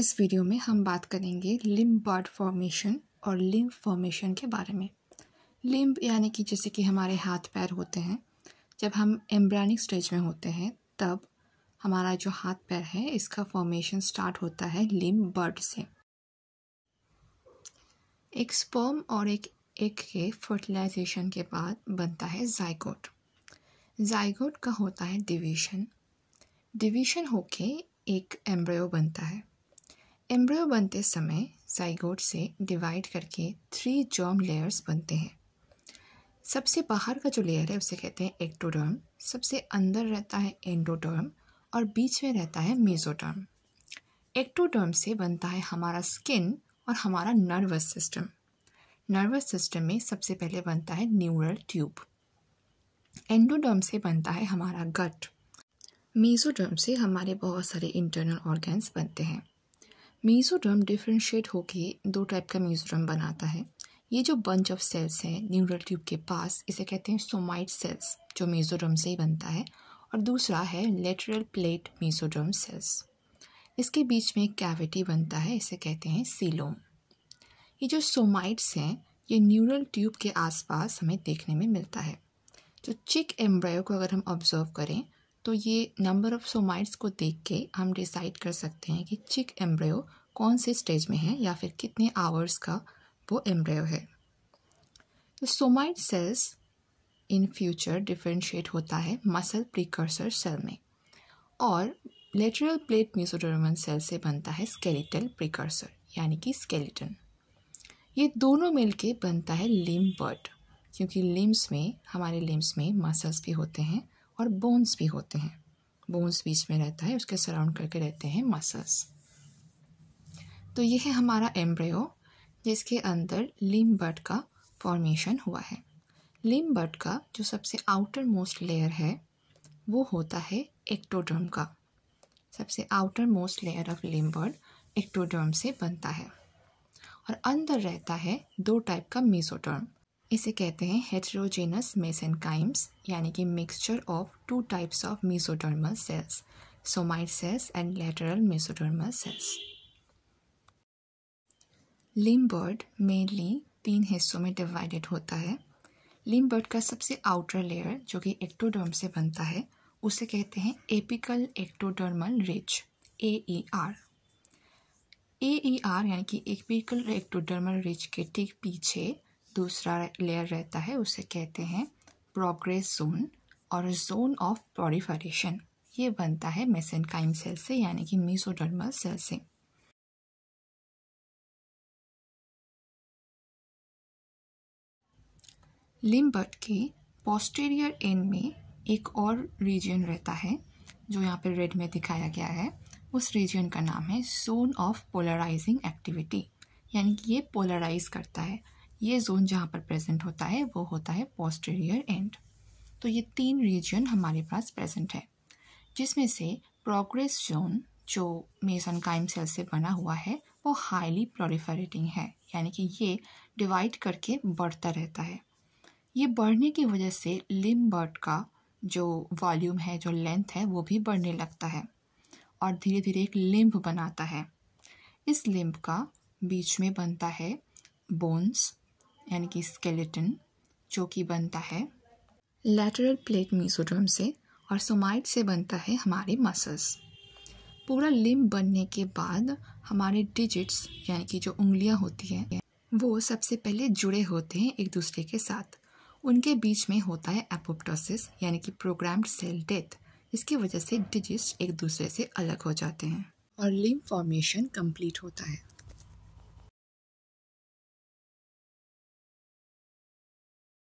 इस वीडियो में हम बात करेंगे लिम्ब बर्ड फॉर्मेशन और लिम्ब फॉर्मेशन के बारे में लिम्ब यानी कि जैसे कि हमारे हाथ पैर होते हैं जब हम एम्ब्रानिक स्टेज में होते हैं तब हमारा जो हाथ पैर है इसका फॉर्मेशन स्टार्ट होता है लिम्ब बर्ड से एक स्पर्म और एक एक के फर्टिलाइजेशन के बाद बनता है जाइगोट जाइगोट का होता है डिवीशन डिवीशन होके एक एम्ब्रियो बनता है एम्ब्रियो बनते समय साइगोट से डिवाइड करके थ्री जॉम लेयर्स बनते हैं सबसे बाहर का जो लेयर है उसे कहते हैं एक्टोडर्म सबसे अंदर रहता है एंडोडर्म और बीच में रहता है मेजोडर्म एक्टोडर्म से बनता है हमारा स्किन और हमारा नर्वस सिस्टम नर्वस सिस्टम में सबसे पहले बनता है न्यूरल ट्यूब एंडोडर्म से बनता है हमारा गट मेजोडर्म से हमारे बहुत सारे इंटरनल ऑर्गन्स बनते हैं मीज़ोड्रम डिफ्रेंशिएट होके दो टाइप का मीज़ोड्रम बनाता है ये जो बंच ऑफ सेल्स हैं न्यूरल ट्यूब के पास इसे कहते हैं सोमाइट सेल्स जो मीज़ोड्रम से ही बनता है और दूसरा है लेटरल प्लेट मीज़ोड्रम सेल्स इसके बीच में एक कैविटी बनता है इसे कहते हैं सीलोम ये जो सोमाइट्स हैं ये न्यूरल ट्यूब के आसपास हमें देखने में मिलता है तो चिक एम्ब्रायो को अगर हम ऑब्जर्व करें तो ये नंबर ऑफ सोमाइट्स को देख के हम डिसाइड कर सकते हैं कि चिक एम्ब्रियो कौन से स्टेज में है या फिर कितने आवर्स का वो एम्ब्रियो है तो somite cells in future differentiate होता है मसल प्रिकर्सर सेल में और लेटरल प्लेट म्यूसोडर्मन सेल से बनता है स्केलेटल प्रिकर्सर यानी कि स्केलेटन ये दोनों मिलके बनता है लिम्ब बर्ड क्योंकि लिम्स में हमारे लिम्स में मसल्स भी होते हैं और बोन्स भी होते हैं बोन्स बीच में रहता है उसके सराउंड करके रहते हैं मसल्स तो यह है हमारा एम्ब्रियो जिसके अंदर लिम का फॉर्मेशन हुआ है लिम का जो सबसे आउटर मोस्ट लेयर है वो होता है एक्टोडर्म का सबसे outermost layer of limb bud ectoderm से बनता है और अंदर रहता है दो टाइप का मीजोडर्म इसे कहते हैं हेट्रोजेनस मेसेनकाइम्स यानी कि mixture of two types of mesodermal cells somite cells and lateral mesodermal cells limb bud mainly तीन हिस्सों में डिवाइडेड होता है लिम्बर्ड का सबसे आउटर लेयर जो कि एक्टोडर्म से बनता है उसे कहते हैं apical ectodermal ridge A E R A E R यानी कि एपिकल एक्टोडर्मल रिच के ठीक पीछे दूसरा लेयर रहता है उसे कहते हैं प्रोग्रेस जोन और जोन ऑफ प्रोरिफरेशन ये बनता है मेसेनकाइम सेल से यानी कि मीसोडर्मल सेल से लिम्बर्ट के पोस्टेरियर एंड में एक और रीजन रहता है जो यहाँ पे रेड में दिखाया गया है उस रीजन का नाम है जोन ऑफ पोलराइजिंग एक्टिविटी यानी कि ये पोलराइज करता है ये जोन जहाँ पर प्रेजेंट होता है वो होता है पोस्टेरियर एंड तो ये तीन रीजन हमारे पास प्रेजेंट है जिसमें से प्रोग्रेस जोन जो काइम सेल से बना हुआ है वो हाईली प्रोलिफरेटिंग है यानी कि ये डिवाइड करके बढ़ता रहता है ये बढ़ने की वजह से लिम बर्ड का जो वॉल्यूम है जो लेंथ है वो भी बढ़ने लगता है और धीरे धीरे एक लिम्ब बनाता है इस लिम्ब का बीच में बनता है बोन्स यानी कि स्केलेटन जो कि बनता है लेटरल प्लेट मीसोडम से और सोमाइट से बनता है हमारे मसल्स पूरा लिम्ब बनने के बाद हमारे डिजिट्स यानी कि जो उंगलियां होती हैं वो सबसे पहले जुड़े होते हैं एक दूसरे के साथ उनके बीच में होता है एपोप्टोसिस यानी कि प्रोग्राम्ड सेल डेथ इसकी वजह से डिजिट्स एक दूसरे से अलग हो जाते हैं और लिम फॉर्मेशन कंप्लीट होता है